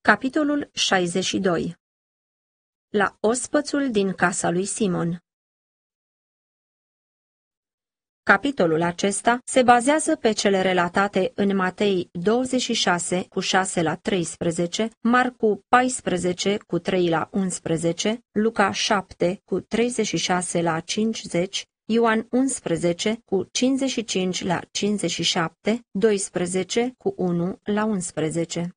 Capitolul 62 La ospățul din casa lui Simon Capitolul acesta se bazează pe cele relatate în Matei 26 cu 6 la 13, Marcu 14 cu 3 la 11, Luca 7 cu 36 la 50, Ioan 11 cu 55 la 57, 12 cu 1 la 11.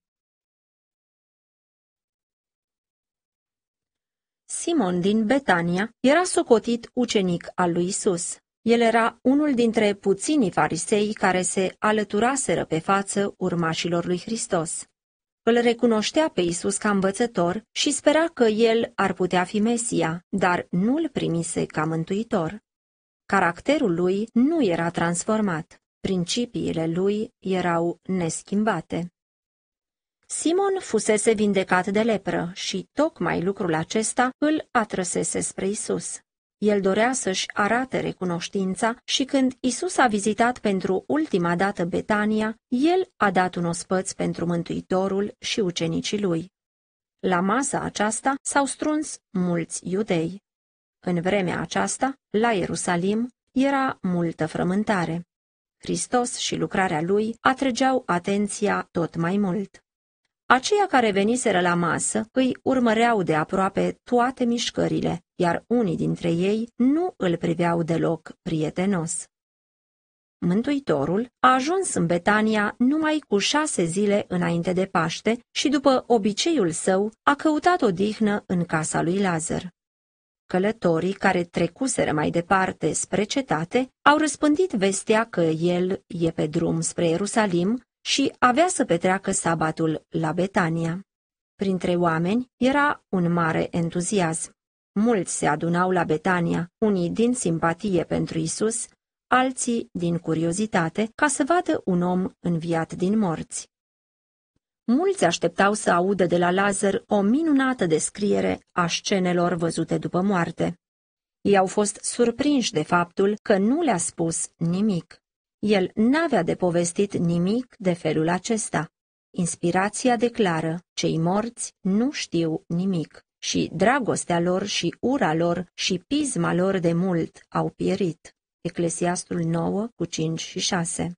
Simon din Betania era socotit ucenic al lui Isus. El era unul dintre puținii farisei care se alăturaseră pe față urmașilor lui Hristos. Îl recunoștea pe Isus ca învățător și spera că el ar putea fi Mesia, dar nu îl primise ca mântuitor. Caracterul lui nu era transformat, principiile lui erau neschimbate. Simon fusese vindecat de lepră și tocmai lucrul acesta îl atrăsese spre Isus. El dorea să-și arate recunoștința și când Isus a vizitat pentru ultima dată Betania, el a dat un ospăț pentru Mântuitorul și ucenicii lui. La masa aceasta s-au strâns mulți iudei. În vremea aceasta, la Ierusalim, era multă frământare. Hristos și lucrarea lui atrăgeau atenția tot mai mult. Aceia care veniseră la masă îi urmăreau de aproape toate mișcările, iar unii dintre ei nu îl priveau deloc prietenos. Mântuitorul a ajuns în Betania numai cu șase zile înainte de Paște și după obiceiul său a căutat odihnă în casa lui Lazar. Călătorii care trecuseră mai departe spre cetate au răspândit vestea că el e pe drum spre Ierusalim și avea să petreacă sabatul la Betania. Printre oameni era un mare entuziasm. Mulți se adunau la Betania, unii din simpatie pentru Isus, alții din curiozitate, ca să vadă un om înviat din morți. Mulți așteptau să audă de la Lazar o minunată descriere a scenelor văzute după moarte. Ei au fost surprinși de faptul că nu le-a spus nimic. El n-avea de povestit nimic de felul acesta. Inspirația declară, cei morți nu știu nimic și dragostea lor și ura lor și pisma lor de mult au pierit. Eclesiastul 9 cu 5 și 6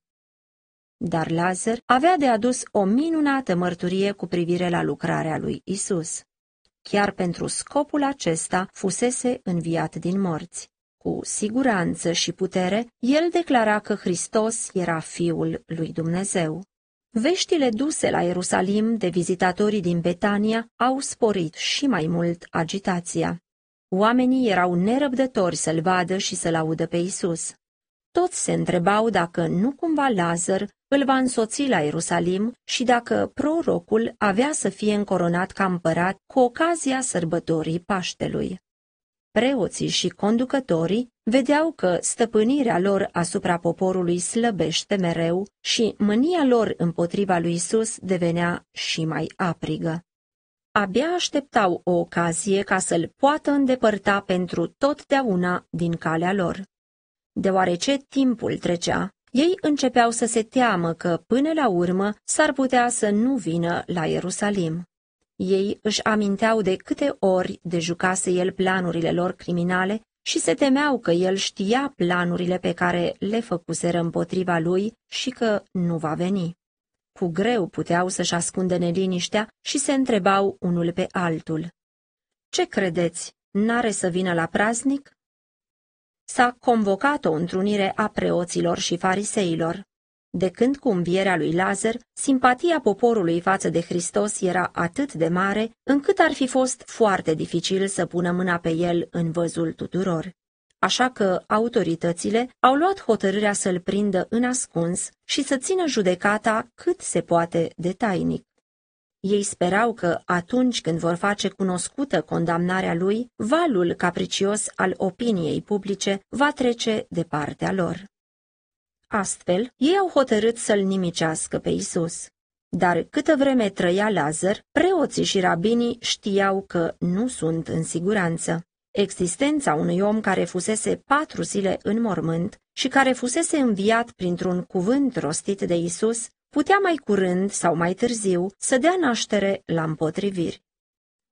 Dar Lazar avea de adus o minunată mărturie cu privire la lucrarea lui Isus. Chiar pentru scopul acesta fusese înviat din morți cu siguranță și putere, el declara că Hristos era Fiul lui Dumnezeu. Veștile duse la Ierusalim de vizitatorii din Betania au sporit și mai mult agitația. Oamenii erau nerăbdători să-l vadă și să-l audă pe Isus. Toți se întrebau dacă nu cumva Lazar îl va însoți la Ierusalim și dacă prorocul avea să fie încoronat ca împărat cu ocazia sărbătorii Paștelui preoții și conducătorii vedeau că stăpânirea lor asupra poporului slăbește mereu și mânia lor împotriva lui Isus devenea și mai aprigă. Abia așteptau o ocazie ca să-l poată îndepărta pentru totdeauna din calea lor. Deoarece timpul trecea, ei începeau să se teamă că, până la urmă, s-ar putea să nu vină la Ierusalim. Ei își aminteau de câte ori de jucase el planurile lor criminale și se temeau că el știa planurile pe care le făcuseră împotriva lui și că nu va veni. Cu greu puteau să-și ascundă neliniștea și se întrebau unul pe altul. Ce credeți, n-are să vină la praznic? S-a convocat o întrunire a preoților și fariseilor. De când cu învierea lui Lazar, simpatia poporului față de Hristos era atât de mare, încât ar fi fost foarte dificil să pună mâna pe el în văzul tuturor. Așa că autoritățile au luat hotărârea să-l prindă în ascuns și să țină judecata cât se poate de tainic. Ei sperau că, atunci când vor face cunoscută condamnarea lui, valul capricios al opiniei publice va trece de partea lor. Astfel, ei au hotărât să-l nimicească pe Isus. Dar câtă vreme trăia Lazar, preoții și rabinii știau că nu sunt în siguranță. Existența unui om care fusese patru zile în mormânt și care fusese înviat printr-un cuvânt rostit de Isus, putea mai curând sau mai târziu să dea naștere la împotriviri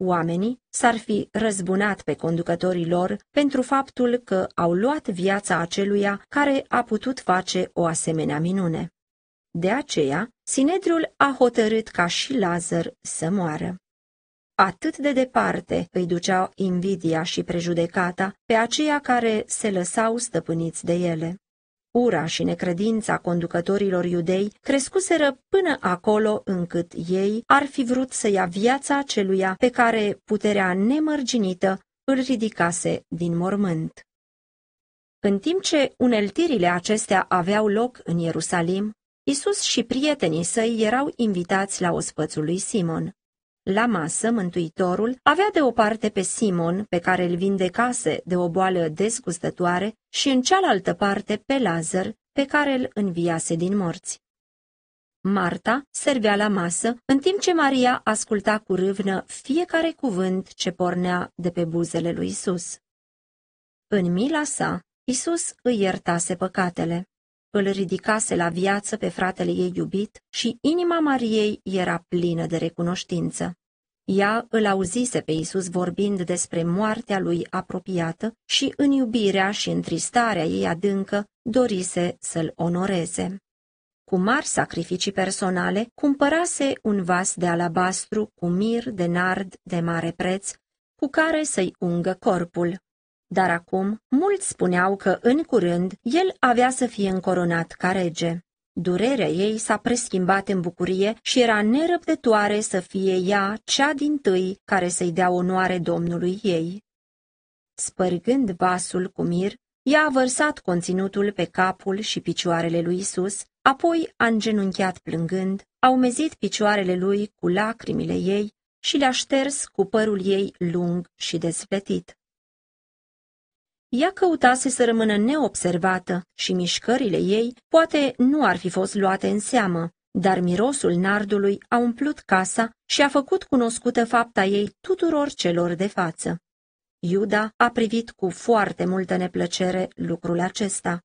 oamenii s-ar fi răzbunat pe conducătorii lor pentru faptul că au luat viața aceluia care a putut face o asemenea minune. De aceea, Sinedriul a hotărât ca și Lazar să moară. Atât de departe îi duceau invidia și prejudecata pe aceia care se lăsau stăpâniți de ele. Ura și necredința conducătorilor iudei crescuseră până acolo încât ei ar fi vrut să ia viața celuia pe care puterea nemărginită îl ridicase din mormânt. În timp ce uneltirile acestea aveau loc în Ierusalim, Isus și prietenii săi erau invitați la ospățul lui Simon. La masă, Mântuitorul avea de o parte pe Simon, pe care îl vindecase de o boală desgustătoare, și în cealaltă parte pe Lazar, pe care îl înviase din morți. Marta servea la masă, în timp ce Maria asculta cu râvnă fiecare cuvânt ce pornea de pe buzele lui Isus. În mila sa, Isus îi iertase păcatele îl ridicase la viață pe fratele ei iubit și inima Mariei era plină de recunoștință. Ea îl auzise pe Isus vorbind despre moartea lui apropiată și în iubirea și întristarea ei adâncă dorise să-l onoreze. Cu mari sacrificii personale, cumpărase un vas de alabastru cu mir de nard de mare preț, cu care să-i ungă corpul. Dar acum mulți spuneau că în curând el avea să fie încoronat ca rege. Durerea ei s-a preschimbat în bucurie și era nerăbdătoare să fie ea cea din tâi care să-i dea onoare domnului ei. Spărgând vasul cu mir, ea a vărsat conținutul pe capul și picioarele lui Isus, apoi a îngenunchiat plângând, a umezit picioarele lui cu lacrimile ei și le-a șters cu părul ei lung și dezvetit. Ea căutase să rămână neobservată și mișcările ei poate nu ar fi fost luate în seamă, dar mirosul nardului a umplut casa și a făcut cunoscută fapta ei tuturor celor de față. Iuda a privit cu foarte multă neplăcere lucrul acesta.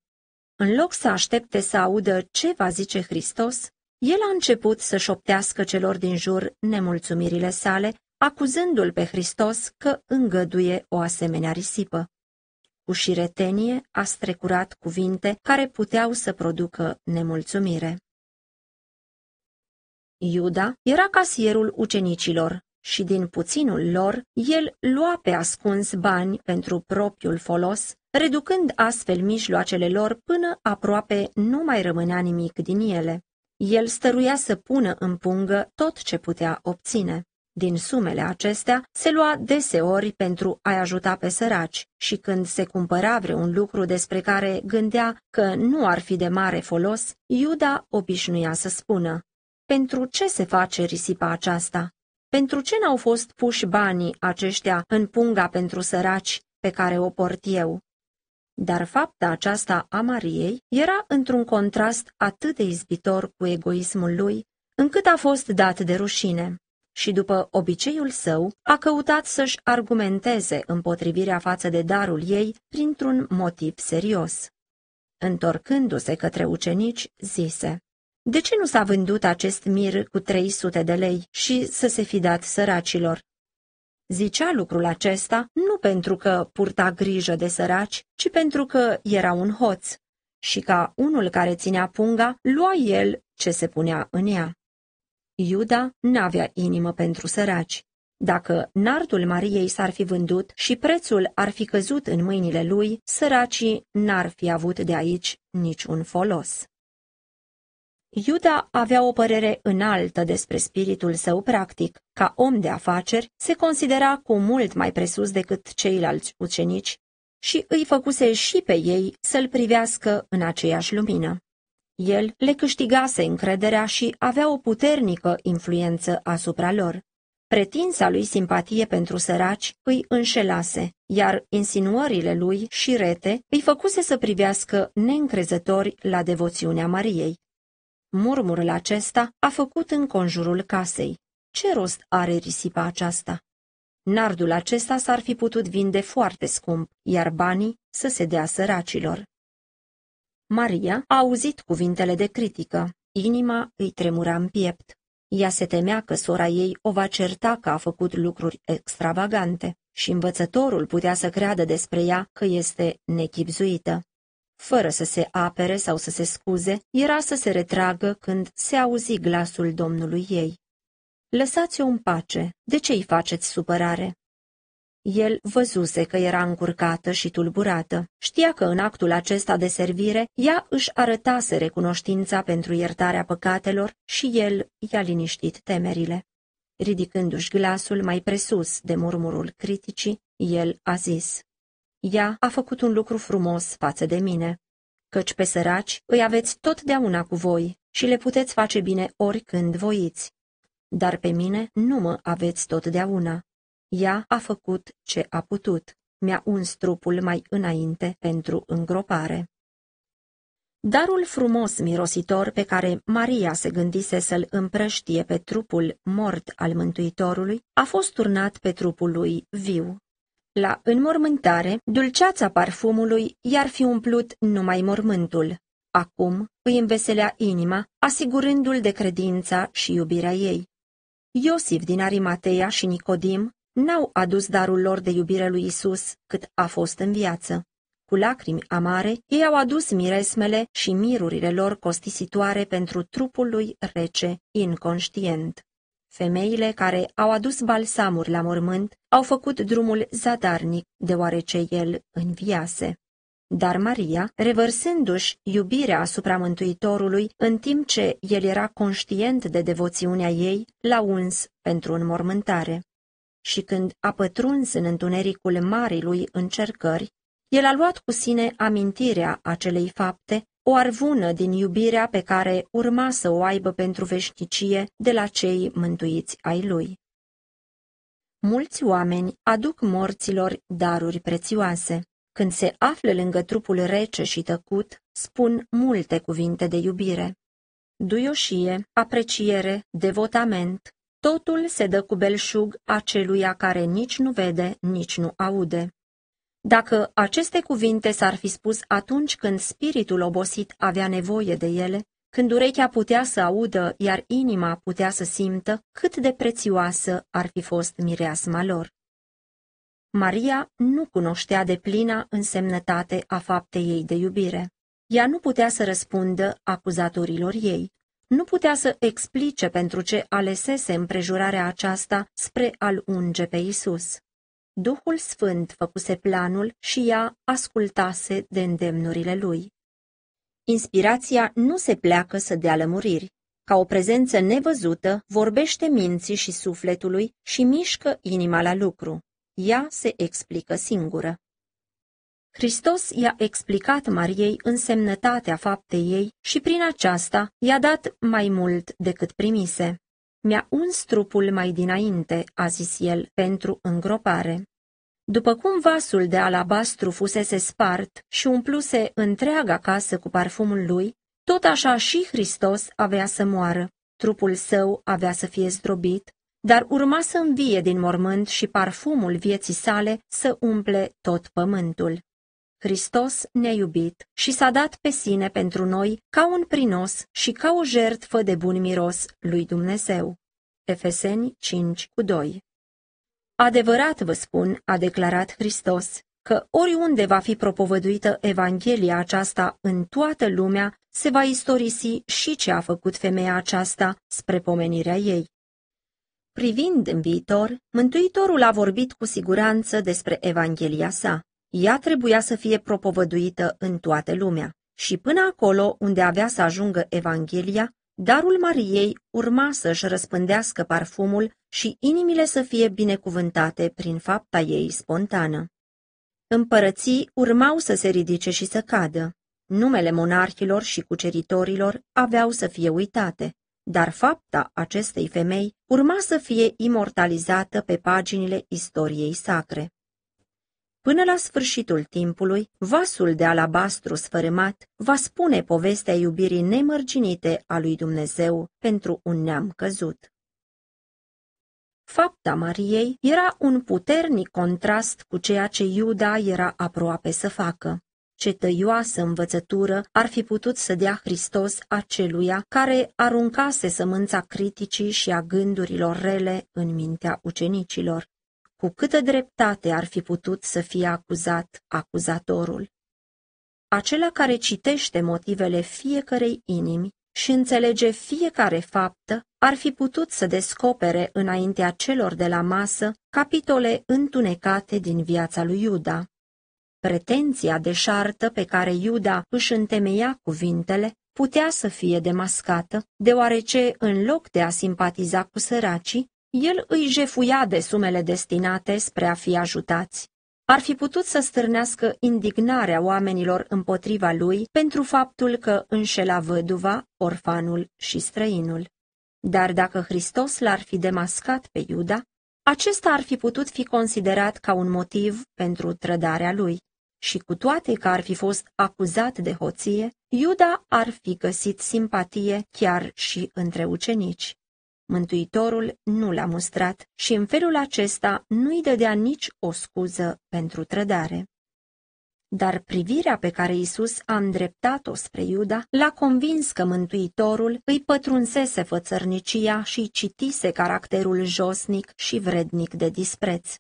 În loc să aștepte să audă ce va zice Hristos, el a început să șoptească celor din jur nemulțumirile sale, acuzându-l pe Hristos că îngăduie o asemenea risipă. Cu șiretenie a strecurat cuvinte care puteau să producă nemulțumire. Iuda era casierul ucenicilor și din puținul lor el lua pe ascuns bani pentru propriul folos, reducând astfel mijloacele lor până aproape nu mai rămânea nimic din ele. El stăruia să pună în pungă tot ce putea obține. Din sumele acestea se lua deseori pentru a-i ajuta pe săraci și când se cumpăra vreun lucru despre care gândea că nu ar fi de mare folos, Iuda obișnuia să spună, Pentru ce se face risipa aceasta? Pentru ce n-au fost puși banii aceștia în punga pentru săraci pe care o port eu? Dar fapta aceasta a Mariei era într-un contrast atât de izbitor cu egoismul lui, încât a fost dat de rușine și, după obiceiul său, a căutat să-și argumenteze împotrivirea față de darul ei printr-un motiv serios. Întorcându-se către ucenici, zise, De ce nu s-a vândut acest mir cu 300 de lei și să se fi dat săracilor? Zicea lucrul acesta nu pentru că purta grijă de săraci, ci pentru că era un hoț și ca unul care ținea punga, lua el ce se punea în ea. Iuda n-avea inimă pentru săraci. Dacă nartul Mariei s-ar fi vândut și prețul ar fi căzut în mâinile lui, săracii n-ar fi avut de aici niciun folos. Iuda avea o părere înaltă despre spiritul său practic. Ca om de afaceri, se considera cu mult mai presus decât ceilalți ucenici și îi făcuse și pe ei să-l privească în aceeași lumină. El le câștigase încrederea și avea o puternică influență asupra lor. Pretinsa lui simpatie pentru săraci îi înșelase, iar insinuările lui și rete îi făcuse să privească neîncrezători la devoțiunea Mariei. Murmurul acesta a făcut în conjurul casei. Ce rost are risipa aceasta? Nardul acesta s-ar fi putut vinde foarte scump, iar banii să se dea săracilor. Maria a auzit cuvintele de critică. Inima îi tremura în piept. Ea se temea că sora ei o va certa că a făcut lucruri extravagante și învățătorul putea să creadă despre ea că este nechipzuită. Fără să se apere sau să se scuze, era să se retragă când se auzi glasul domnului ei. Lăsați-o în pace, de ce îi faceți supărare? El văzuse că era încurcată și tulburată. Știa că în actul acesta de servire ea își arătase recunoștința pentru iertarea păcatelor și el i-a liniștit temerile. Ridicându-și glasul mai presus de murmurul criticii, el a zis, Ea a făcut un lucru frumos față de mine, căci pe săraci îi aveți totdeauna cu voi și le puteți face bine oricând voiți, dar pe mine nu mă aveți totdeauna. Ea a făcut ce a putut. Mi-a uns trupul mai înainte pentru îngropare. Darul frumos mirositor pe care Maria se gândise să-l împrăștie pe trupul mort al Mântuitorului a fost turnat pe trupul lui viu. La înmormântare, dulceața parfumului i-ar fi umplut numai mormântul. Acum îi înveselea inima, asigurându-l de credința și iubirea ei. Iosif din Arimatea și Nicodim n-au adus darul lor de iubire lui Isus cât a fost în viață. Cu lacrimi amare, ei au adus miresmele și mirurile lor costisitoare pentru trupul lui rece, inconștient. Femeile care au adus balsamuri la mormânt au făcut drumul zadarnic, deoarece el înviase. Dar Maria, revărsându-și iubirea asupra Mântuitorului, în timp ce el era conștient de devoțiunea ei, l-a uns pentru înmormântare și când a pătruns în întunericul marilui încercări, el a luat cu sine amintirea acelei fapte, o arvună din iubirea pe care urma să o aibă pentru veșnicie de la cei mântuiți ai lui. Mulți oameni aduc morților daruri prețioase. Când se află lângă trupul rece și tăcut, spun multe cuvinte de iubire. Duioșie, apreciere, devotament, Totul se dă cu belșug aceluia care nici nu vede, nici nu aude. Dacă aceste cuvinte s-ar fi spus atunci când spiritul obosit avea nevoie de ele, când urechea putea să audă, iar inima putea să simtă, cât de prețioasă ar fi fost mireasma lor. Maria nu cunoștea de plina însemnătate a faptei ei de iubire. Ea nu putea să răspundă acuzatorilor ei, nu putea să explice pentru ce alesese împrejurarea aceasta spre a-L unge pe Isus. Duhul Sfânt făcuse planul și ea ascultase de îndemnurile lui. Inspirația nu se pleacă să dea lămuriri. Ca o prezență nevăzută, vorbește minții și sufletului și mișcă inima la lucru. Ea se explică singură. Hristos i-a explicat Mariei însemnătatea faptei ei și prin aceasta i-a dat mai mult decât primise. Mi-a uns trupul mai dinainte, a zis el, pentru îngropare. După cum vasul de alabastru fusese spart și umpluse întreaga casă cu parfumul lui, tot așa și Hristos avea să moară, trupul său avea să fie zdrobit, dar urma să învie din mormânt și parfumul vieții sale să umple tot pământul. Hristos ne-a iubit și s-a dat pe sine pentru noi ca un prinos și ca o jertfă de bun miros lui Dumnezeu. Efeseni 5 cu 2 Adevărat vă spun, a declarat Hristos, că oriunde va fi propovăduită Evanghelia aceasta în toată lumea, se va istorisi și ce a făcut femeia aceasta spre pomenirea ei. Privind în viitor, Mântuitorul a vorbit cu siguranță despre Evanghelia sa. Ea trebuia să fie propovăduită în toată lumea și până acolo unde avea să ajungă Evanghelia, darul Mariei urma să-și răspândească parfumul și inimile să fie binecuvântate prin fapta ei spontană. Împărății urmau să se ridice și să cadă. Numele monarhilor și cuceritorilor aveau să fie uitate, dar fapta acestei femei urma să fie imortalizată pe paginile istoriei sacre. Până la sfârșitul timpului, vasul de alabastru sfărâmat va spune povestea iubirii nemărginite a lui Dumnezeu pentru un neam căzut. Fapta Mariei era un puternic contrast cu ceea ce Iuda era aproape să facă. Ce tăioasă învățătură ar fi putut să dea Hristos aceluia care aruncase sămânța criticii și a gândurilor rele în mintea ucenicilor, cu câtă dreptate ar fi putut să fie acuzat acuzatorul? Acela care citește motivele fiecărei inimi și înțelege fiecare faptă, ar fi putut să descopere înaintea celor de la masă capitole întunecate din viața lui Iuda. Pretenția deșartă pe care Iuda își întemeia cuvintele putea să fie demascată, deoarece, în loc de a simpatiza cu săracii, el îi jefuia de sumele destinate spre a fi ajutați. Ar fi putut să stârnească indignarea oamenilor împotriva lui pentru faptul că înșela văduva, orfanul și străinul. Dar dacă Hristos l-ar fi demascat pe Iuda, acesta ar fi putut fi considerat ca un motiv pentru trădarea lui. Și cu toate că ar fi fost acuzat de hoție, Iuda ar fi găsit simpatie chiar și între ucenici. Mântuitorul nu l-a mustrat și în felul acesta nu-i dădea nici o scuză pentru trădare. Dar privirea pe care Isus a îndreptat-o spre Iuda l-a convins că Mântuitorul îi pătrunsese fățărnicia și citise caracterul josnic și vrednic de dispreț.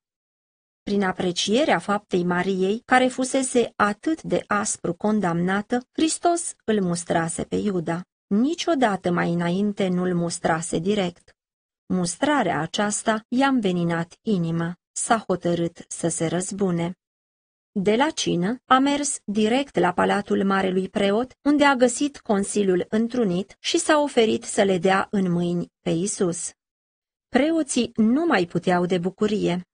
Prin aprecierea faptei Mariei, care fusese atât de aspru condamnată, Hristos îl mustrase pe Iuda. Niciodată mai înainte nu-l mustrase direct. Mustrarea aceasta i-a înveninat inima, s-a hotărât să se răzbune. De la cină a mers direct la palatul marelui preot, unde a găsit consiliul întrunit și s-a oferit să le dea în mâini pe Isus. Preoții nu mai puteau de bucurie.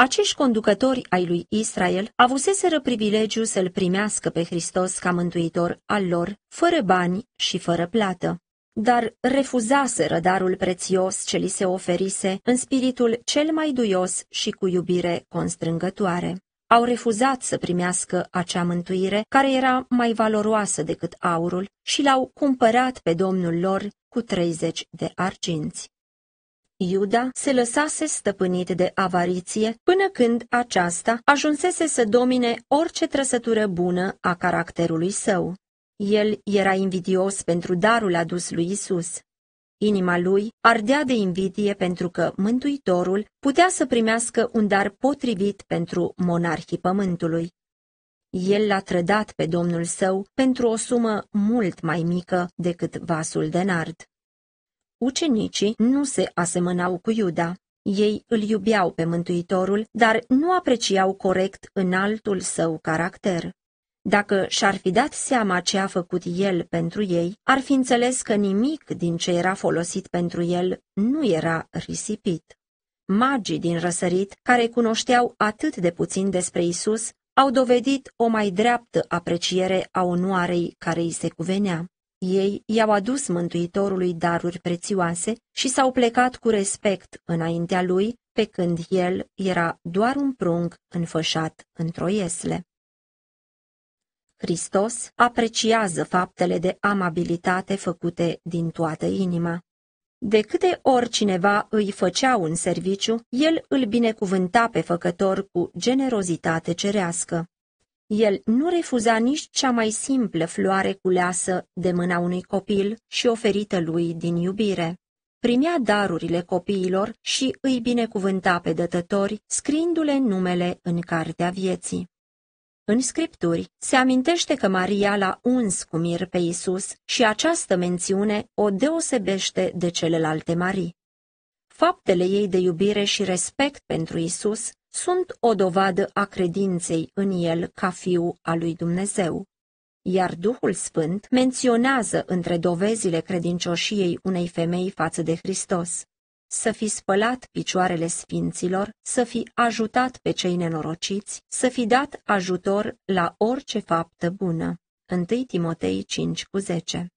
Acești conducători ai lui Israel avuseseră privilegiu să-L primească pe Hristos ca mântuitor al lor, fără bani și fără plată dar refuzaseră darul prețios ce li se oferise în spiritul cel mai duios și cu iubire constrângătoare. Au refuzat să primească acea mântuire care era mai valoroasă decât aurul și l-au cumpărat pe Domnul lor cu 30 de arginți. Iuda se lăsase stăpânit de avariție până când aceasta ajunsese să domine orice trăsătură bună a caracterului său. El era invidios pentru darul adus lui Isus. Inima lui ardea de invidie pentru că Mântuitorul putea să primească un dar potrivit pentru monarhii pământului. El l-a trădat pe domnul său pentru o sumă mult mai mică decât vasul de nard. Ucenicii nu se asemănau cu Iuda. Ei îl iubiau pe Mântuitorul, dar nu apreciau corect înaltul său caracter. Dacă și-ar fi dat seama ce a făcut el pentru ei, ar fi înțeles că nimic din ce era folosit pentru el nu era risipit. Magii din răsărit, care cunoșteau atât de puțin despre Isus, au dovedit o mai dreaptă apreciere a onoarei care îi se cuvenea. Ei i-au adus Mântuitorului daruri prețioase și s-au plecat cu respect înaintea lui, pe când el era doar un prung înfășat într-o iesle. Hristos apreciază faptele de amabilitate făcute din toată inima. De câte ori cineva îi făcea un serviciu, el îl binecuvânta pe făcător cu generozitate cerească. El nu refuza nici cea mai simplă floare culeasă de mâna unui copil și oferită lui din iubire. Primea darurile copiilor și îi binecuvânta pe dătători, scriindu-le numele în cartea vieții. În scripturi se amintește că Maria l-a uns cu mir pe Isus și această mențiune o deosebește de celelalte Marii. Faptele ei de iubire și respect pentru Isus sunt o dovadă a credinței în el ca fiu al lui Dumnezeu. Iar Duhul Sfânt menționează între dovezile credincioșiei unei femei față de Hristos să fi spălat picioarele sfinților, să fi ajutat pe cei nenorociți, să fi dat ajutor la orice faptă bună. 1 Timotei 5 cu 10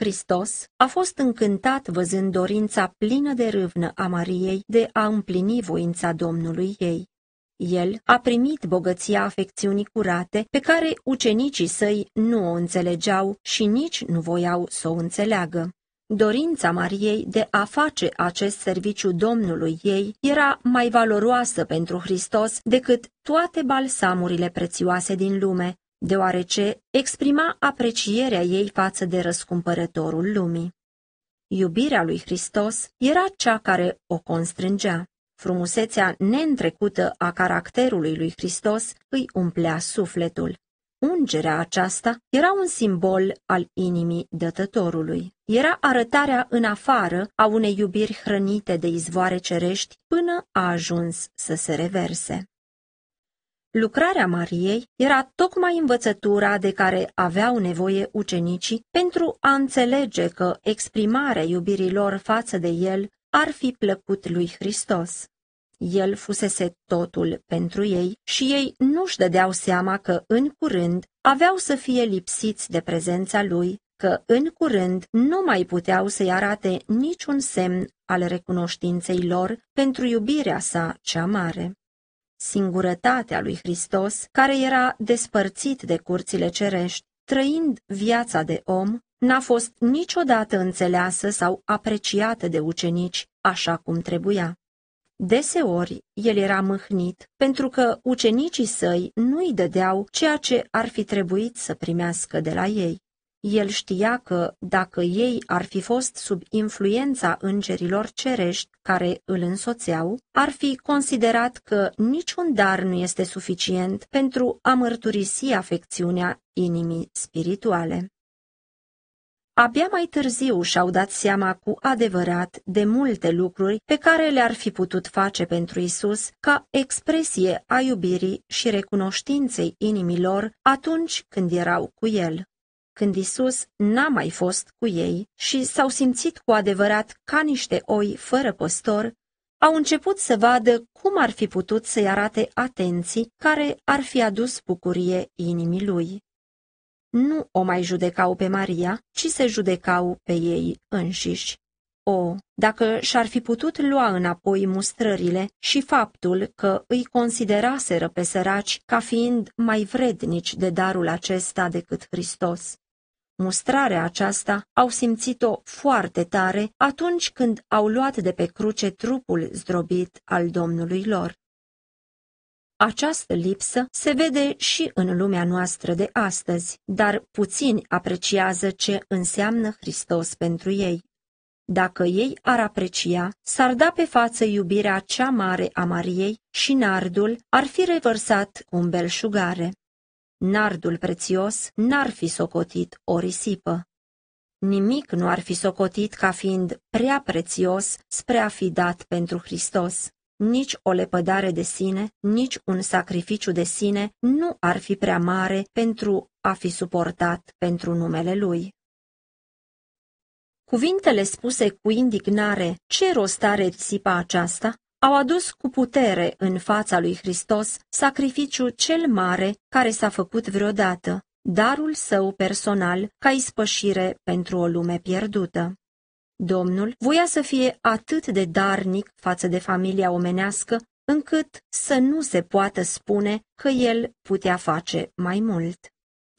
Hristos a fost încântat văzând dorința plină de râvnă a Mariei de a împlini voința Domnului ei. El a primit bogăția afecțiunii curate pe care ucenicii săi nu o înțelegeau și nici nu voiau să o înțeleagă. Dorința Mariei de a face acest serviciu Domnului ei era mai valoroasă pentru Hristos decât toate balsamurile prețioase din lume, deoarece exprima aprecierea ei față de răscumpărătorul lumii. Iubirea lui Hristos era cea care o constrângea. Frumusețea neîntrecută a caracterului lui Hristos îi umplea sufletul. Ungerea aceasta era un simbol al inimii dătătorului. Era arătarea în afară a unei iubiri hrănite de izvoare cerești până a ajuns să se reverse. Lucrarea Mariei era tocmai învățătura de care aveau nevoie ucenicii pentru a înțelege că exprimarea iubirii lor față de el ar fi plăcut lui Hristos. El fusese totul pentru ei și ei nu-și dădeau seama că în curând aveau să fie lipsiți de prezența lui, că în curând nu mai puteau să-i arate niciun semn al recunoștinței lor pentru iubirea sa cea mare singurătatea lui Hristos, care era despărțit de curțile cerești, trăind viața de om, n-a fost niciodată înțeleasă sau apreciată de ucenici așa cum trebuia. Deseori, el era mâhnit pentru că ucenicii săi nu-i dădeau ceea ce ar fi trebuit să primească de la ei. El știa că, dacă ei ar fi fost sub influența îngerilor cerești care îl însoțeau, ar fi considerat că niciun dar nu este suficient pentru a mărturisi afecțiunea inimii spirituale. Abia mai târziu și-au dat seama cu adevărat de multe lucruri pe care le-ar fi putut face pentru Isus ca expresie a iubirii și recunoștinței inimilor atunci când erau cu El când Isus n-a mai fost cu ei și s-au simțit cu adevărat ca niște oi fără păstor, au început să vadă cum ar fi putut să-i arate atenții care ar fi adus bucurie inimii lui. Nu o mai judecau pe Maria, ci se judecau pe ei înșiși. O, dacă și-ar fi putut lua înapoi mustrările și faptul că îi consideraseră pe săraci ca fiind mai vrednici de darul acesta decât Hristos. Mustrarea aceasta au simțit-o foarte tare atunci când au luat de pe cruce trupul zdrobit al Domnului lor. Această lipsă se vede și în lumea noastră de astăzi, dar puțini apreciază ce înseamnă Hristos pentru ei. Dacă ei ar aprecia, s-ar da pe față iubirea cea mare a Mariei și nardul ar fi revărsat un belșugare. Nardul prețios n-ar fi socotit o risipă. Nimic nu ar fi socotit ca fiind prea prețios spre a fi dat pentru Hristos. Nici o lepădare de sine, nici un sacrificiu de sine nu ar fi prea mare pentru a fi suportat pentru numele Lui. Cuvintele spuse cu indignare, ce rost are risipa aceasta, au adus cu putere în fața lui Hristos sacrificiu cel mare care s-a făcut vreodată, darul său personal ca ispășire pentru o lume pierdută. Domnul voia să fie atât de darnic față de familia omenească, încât să nu se poată spune că el putea face mai mult.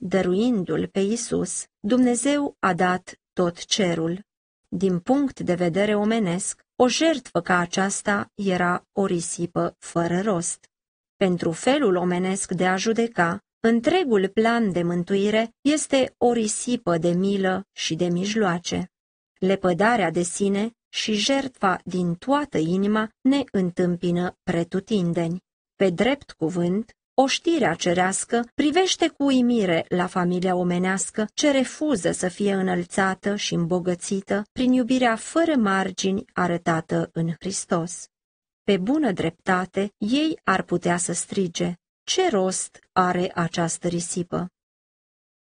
Dăruindu-l pe Isus, Dumnezeu a dat tot cerul. Din punct de vedere omenesc, o jertfă ca aceasta era o risipă fără rost. Pentru felul omenesc de a judeca, întregul plan de mântuire este o risipă de milă și de mijloace. Lepădarea de sine și jertfa din toată inima ne întâmpină pretutindeni. Pe drept cuvânt, Oștirea cerească privește cu uimire la familia omenească ce refuză să fie înălțată și îmbogățită prin iubirea fără margini arătată în Hristos. Pe bună dreptate, ei ar putea să strige, ce rost are această risipă?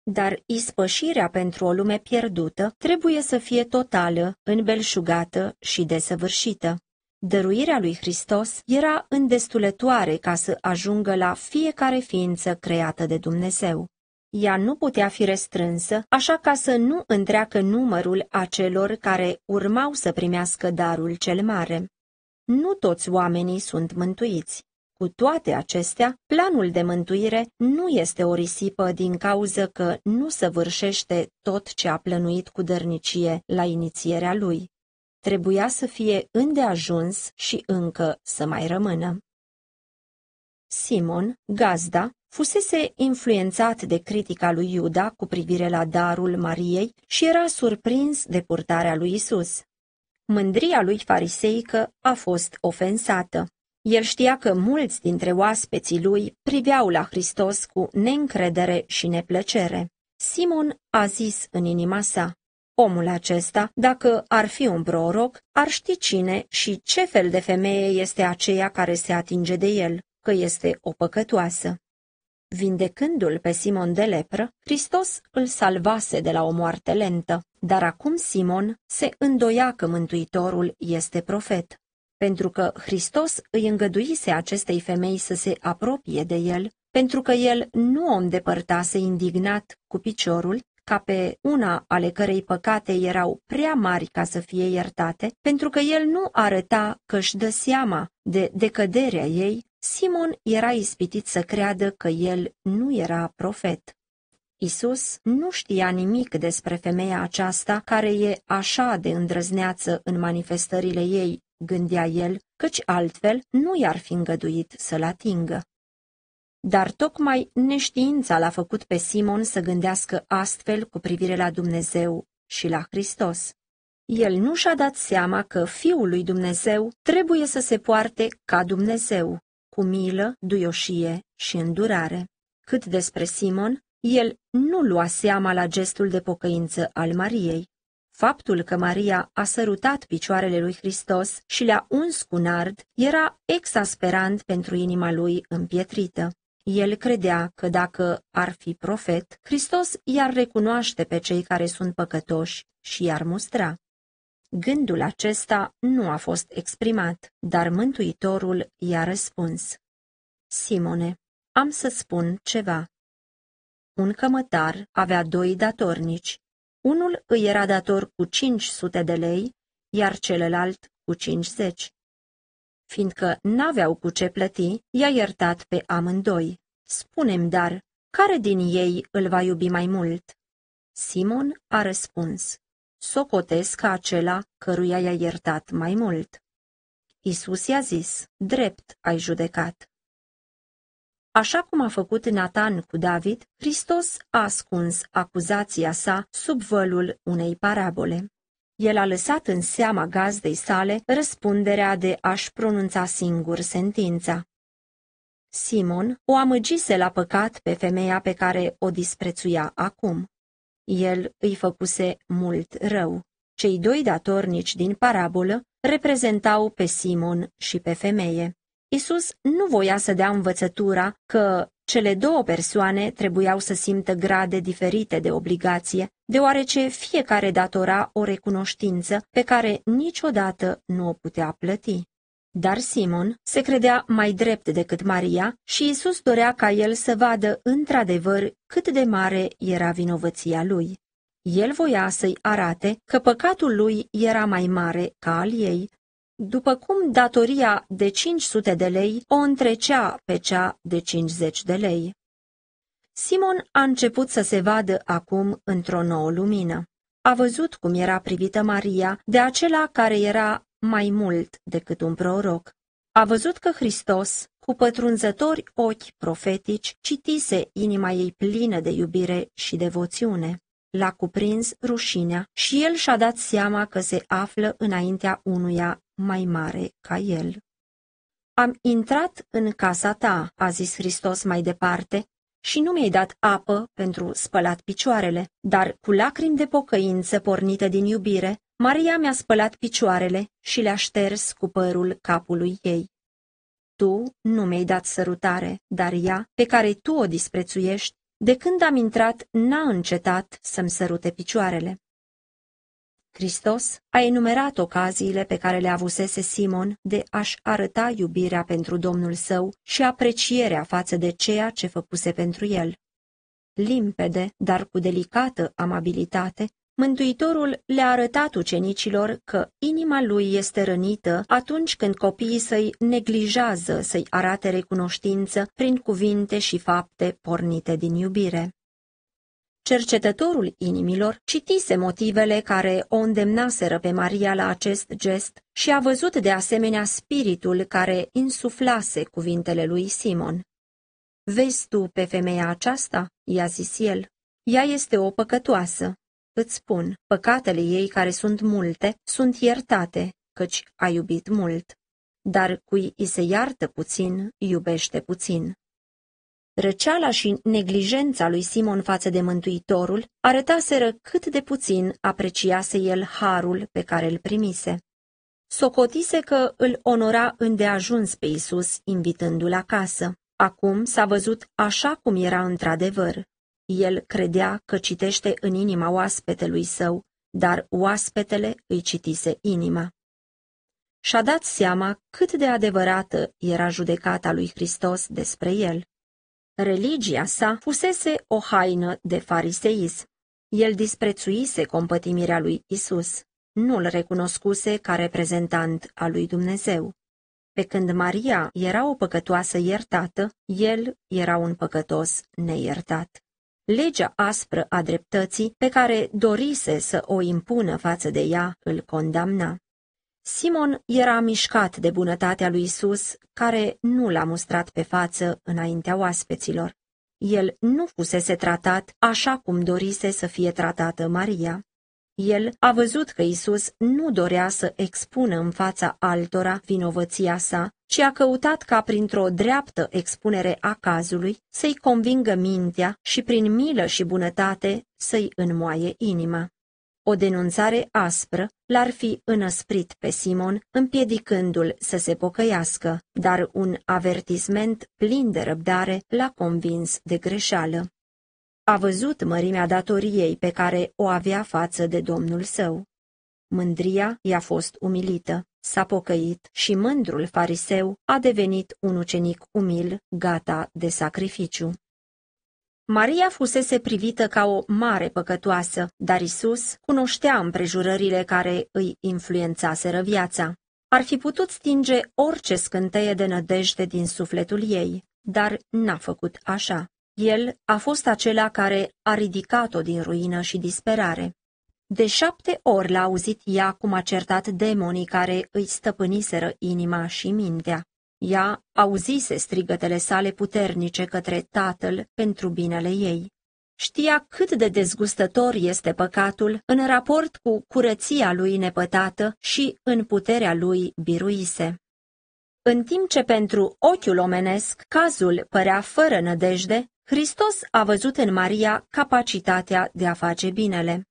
Dar ispășirea pentru o lume pierdută trebuie să fie totală, înbelșugată și desăvârșită. Dăruirea lui Hristos era îndestulătoare ca să ajungă la fiecare ființă creată de Dumnezeu. Ea nu putea fi restrânsă, așa ca să nu întreacă numărul acelor care urmau să primească darul cel mare. Nu toți oamenii sunt mântuiți. Cu toate acestea, planul de mântuire nu este o risipă din cauză că nu săvârșește tot ce a plănuit cu dărnicie la inițierea lui. Trebuia să fie îndeajuns și încă să mai rămână. Simon, gazda, fusese influențat de critica lui Iuda cu privire la darul Mariei și era surprins de purtarea lui Isus. Mândria lui fariseică a fost ofensată. El știa că mulți dintre oaspeții lui priveau la Hristos cu neîncredere și neplăcere. Simon a zis în inima sa, Omul acesta, dacă ar fi un proroc, ar ști cine și ce fel de femeie este aceea care se atinge de el, că este o păcătoasă. Vindecându-l pe Simon de lepră, Hristos îl salvase de la o moarte lentă, dar acum Simon se îndoia că Mântuitorul este profet. Pentru că Hristos îi îngăduise acestei femei să se apropie de el, pentru că el nu o îndepărtase indignat cu piciorul, ca pe una ale cărei păcate erau prea mari ca să fie iertate, pentru că el nu arăta că își dă seama de decăderea ei, Simon era ispitit să creadă că el nu era profet. Isus nu știa nimic despre femeia aceasta care e așa de îndrăzneață în manifestările ei, gândea el, căci altfel nu i-ar fi îngăduit să-l atingă dar tocmai neștiința l-a făcut pe Simon să gândească astfel cu privire la Dumnezeu și la Hristos. El nu și-a dat seama că Fiul lui Dumnezeu trebuie să se poarte ca Dumnezeu, cu milă, duioșie și îndurare. Cât despre Simon, el nu lua seama la gestul de pocăință al Mariei. Faptul că Maria a sărutat picioarele lui Hristos și le-a uns cu nard era exasperant pentru inima lui împietrită. El credea că dacă ar fi profet, Hristos i-ar recunoaște pe cei care sunt păcătoși și i-ar mustra. Gândul acesta nu a fost exprimat, dar Mântuitorul i-a răspuns. Simone, am să spun ceva. Un cămătar avea doi datornici. Unul îi era dator cu 500 de lei, iar celălalt cu 50 fiindcă n-aveau cu ce plăti, i-a iertat pe amândoi. Spunem, dar, care din ei îl va iubi mai mult? Simon a răspuns, socotesc ca acela căruia i-a iertat mai mult. Isus i-a zis, drept ai judecat. Așa cum a făcut Natan cu David, Hristos a ascuns acuzația sa sub vălul unei parabole el a lăsat în seama gazdei sale răspunderea de a-și pronunța singur sentința. Simon o amăgise la păcat pe femeia pe care o disprețuia acum. El îi făcuse mult rău. Cei doi datornici din parabolă reprezentau pe Simon și pe femeie. Isus nu voia să dea învățătura că cele două persoane trebuiau să simtă grade diferite de obligație, deoarece fiecare datora o recunoștință pe care niciodată nu o putea plăti. Dar Simon se credea mai drept decât Maria și Isus dorea ca el să vadă într-adevăr cât de mare era vinovăția lui. El voia să-i arate că păcatul lui era mai mare ca al ei după cum datoria de 500 de lei o întrecea pe cea de 50 de lei. Simon a început să se vadă acum într-o nouă lumină. A văzut cum era privită Maria de acela care era mai mult decât un proroc. A văzut că Hristos, cu pătrunzători ochi profetici, citise inima ei plină de iubire și devoțiune. L-a cuprins rușinea și el și-a dat seama că se află înaintea unuia mai mare ca el. Am intrat în casa ta, a zis Hristos mai departe, și nu mi-ai dat apă pentru spălat picioarele, dar cu lacrimi de pocăință pornite din iubire, Maria mi-a spălat picioarele și le-a șters cu părul capului ei. Tu nu mi-ai dat sărutare, dar ea, pe care tu o disprețuiești, de când am intrat, n-a încetat să-mi sărute picioarele. Hristos a enumerat ocaziile pe care le avusese Simon de a-și arăta iubirea pentru Domnul său și aprecierea față de ceea ce făcuse pentru el. Limpede, dar cu delicată amabilitate, Mântuitorul le-a arătat ucenicilor că inima lui este rănită atunci când copiii săi neglijează să-i arate recunoștință prin cuvinte și fapte pornite din iubire. Cercetătorul inimilor citise motivele care o îndemnaseră pe Maria la acest gest și a văzut de asemenea spiritul care insuflase cuvintele lui Simon. Vezi tu pe femeia aceasta?" i-a zis el. Ea este o păcătoasă. Îți spun, păcatele ei care sunt multe, sunt iertate, căci a iubit mult. Dar cui îi se iartă puțin, iubește puțin. Răceala și neglijența lui Simon față de Mântuitorul arătaseră cât de puțin apreciase el harul pe care îl primise. Socotise că îl onora îndeajuns pe Isus, invitându-l acasă. Acum s-a văzut așa cum era într-adevăr, el credea că citește în inima oaspetelui său, dar oaspetele îi citise inima. Și-a dat seama cât de adevărată era judecata lui Hristos despre el. Religia sa fusese o haină de fariseism. El disprețuise compătimirea lui Isus, nu-l recunoscuse ca reprezentant al lui Dumnezeu. Pe când Maria era o păcătoasă iertată, el era un păcătos neiertat. Legea aspră a dreptății pe care dorise să o impună față de ea îl condamna. Simon era mișcat de bunătatea lui Isus, care nu l-a mustrat pe față înaintea oaspeților. El nu fusese tratat așa cum dorise să fie tratată Maria. El a văzut că Isus nu dorea să expună în fața altora vinovăția sa, ci a căutat ca printr-o dreaptă expunere a cazului să-i convingă mintea și prin milă și bunătate să-i înmoaie inima. O denunțare aspră l-ar fi înăsprit pe Simon, împiedicându-l să se pocăiască, dar un avertisment plin de răbdare l-a convins de greșeală. A văzut mărimea datoriei pe care o avea față de domnul său. Mândria i-a fost umilită, s-a pocăit și mândrul fariseu a devenit un ucenic umil, gata de sacrificiu. Maria fusese privită ca o mare păcătoasă, dar Isus cunoștea împrejurările care îi influențaseră viața. Ar fi putut stinge orice scânteie de nădejde din sufletul ei, dar n-a făcut așa. El a fost acela care a ridicat-o din ruină și disperare. De șapte ori l-a auzit ea cum a certat demonii care îi stăpâniseră inima și mintea. Ea auzise strigătele sale puternice către tatăl pentru binele ei. Știa cât de dezgustător este păcatul în raport cu curăția lui nepătată și în puterea lui biruise. În timp ce pentru ochiul omenesc cazul părea fără nădejde, Hristos a văzut în Maria capacitatea de a face binele.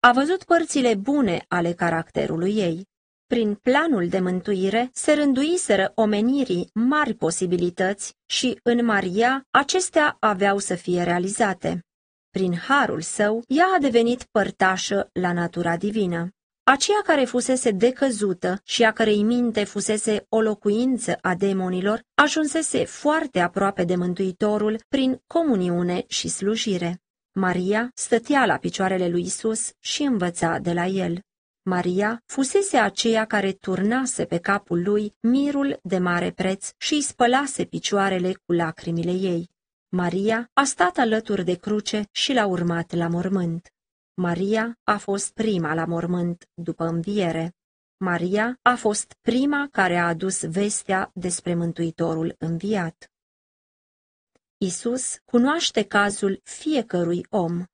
A văzut părțile bune ale caracterului ei. Prin planul de mântuire se rânduiseră omenirii mari posibilități și în Maria acestea aveau să fie realizate. Prin harul său, ea a devenit părtașă la natura divină. Aceea care fusese decăzută și a cărei minte fusese o locuință a demonilor, ajunsese foarte aproape de Mântuitorul prin comuniune și slujire. Maria stătea la picioarele lui Isus și învăța de la el. Maria fusese aceea care turnase pe capul lui mirul de mare preț și îi spălase picioarele cu lacrimile ei. Maria a stat alături de cruce și l-a urmat la mormânt. Maria a fost prima la mormânt după înviere. Maria a fost prima care a adus vestea despre Mântuitorul înviat. Isus cunoaște cazul fiecărui om.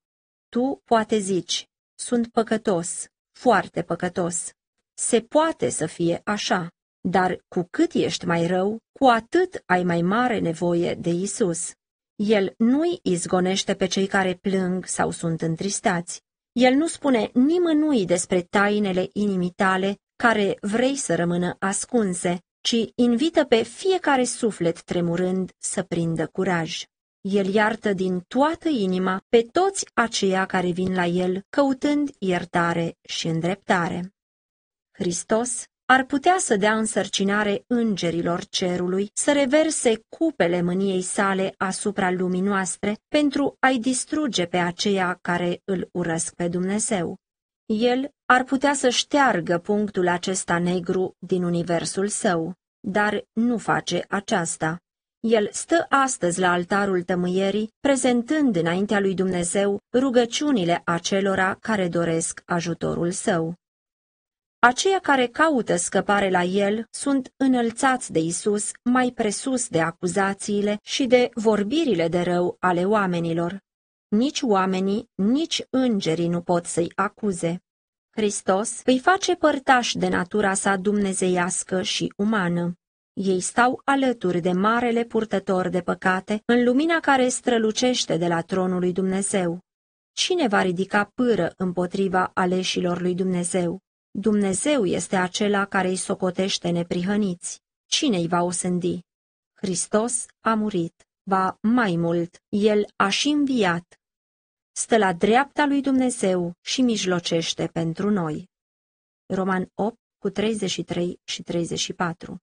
Tu poate zici, sunt păcătos, foarte păcătos. Se poate să fie așa, dar cu cât ești mai rău, cu atât ai mai mare nevoie de Isus. El nu-i izgonește pe cei care plâng sau sunt întristați, el nu spune nimănui despre tainele inimitale care vrei să rămână ascunse, ci invită pe fiecare suflet tremurând să prindă curaj. El iartă din toată inima pe toți aceia care vin la el căutând iertare și îndreptare. Hristos ar putea să dea însărcinare îngerilor cerului, să reverse cupele mâniei sale asupra lumii noastre pentru a-i distruge pe aceia care îl urăsc pe Dumnezeu. El ar putea să șteargă punctul acesta negru din universul său, dar nu face aceasta. El stă astăzi la altarul tămâierii, prezentând înaintea lui Dumnezeu rugăciunile acelora care doresc ajutorul său. Aceia care caută scăpare la el sunt înălțați de Isus mai presus de acuzațiile și de vorbirile de rău ale oamenilor. Nici oamenii, nici îngerii nu pot să-i acuze. Hristos îi face părtași de natura sa dumnezeiască și umană. Ei stau alături de marele purtător de păcate în lumina care strălucește de la tronul lui Dumnezeu. Cine va ridica pâră împotriva aleșilor lui Dumnezeu? Dumnezeu este acela care îi socotește neprihăniți. Cine îi va osândi? Hristos a murit, va mai mult, El a și înviat. Stă la dreapta lui Dumnezeu și mijlocește pentru noi. Roman 8, cu 33 și 34